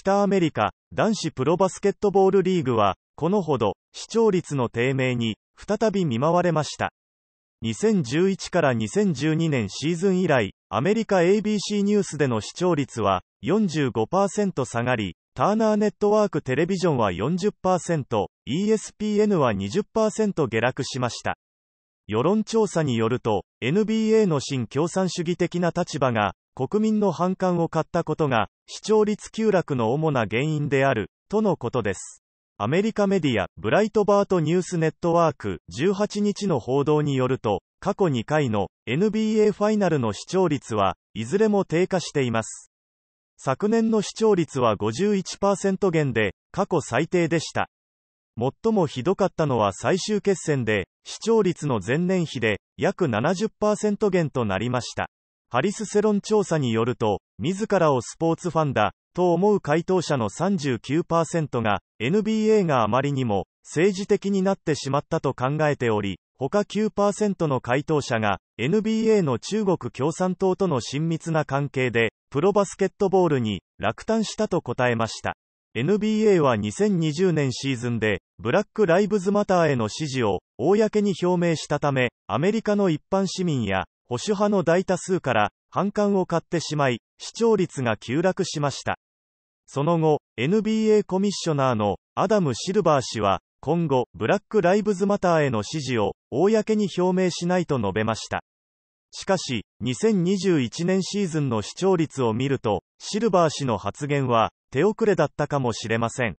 北アメリカ男子プロバスケットボールリーグは、このほど視聴率の低迷に再び見舞われました。2011から2012年シーズン以来、アメリカ ABC ニュースでの視聴率は45%下がり、ターナーネットワークテレビジョンは40%、ESPN は20%下落しました。世論調査によると、NBA の新共産主義的な立場が、国民の反感を買ったことが、視聴率急落の主な原因である、とのことです。アメリカメディア、ブライトバートニュースネットワーク、18日の報道によると、過去2回の NBA ファイナルの視聴率は、いずれも低下しています。昨年の視聴率は51%減で、過去最低でした。最もひどかったのは最終決戦で、視聴率の前年比で約70%減となりました。ハリス世論調査によると、自らをスポーツファンだ、と思う回答者の39%が、NBA があまりにも、政治的になってしまったと考えており、他9%の回答者が、NBA の中国共産党との親密な関係で、プロバスケットボールに落胆したと答えました。NBA は2020年シーズンで、ブラック・ライブズ・マターへの支持を公に表明したため、アメリカの一般市民や保守派の大多数から反感を買ってしまい、視聴率が急落しました。その後、NBA コミッショナーのアダム・シルバー氏は、今後、ブラック・ライブズ・マターへの支持を、公に表明しないと述べました。しかし、2021年シーズンの視聴率を見ると、シルバー氏の発言は、手遅れだったかもしれません。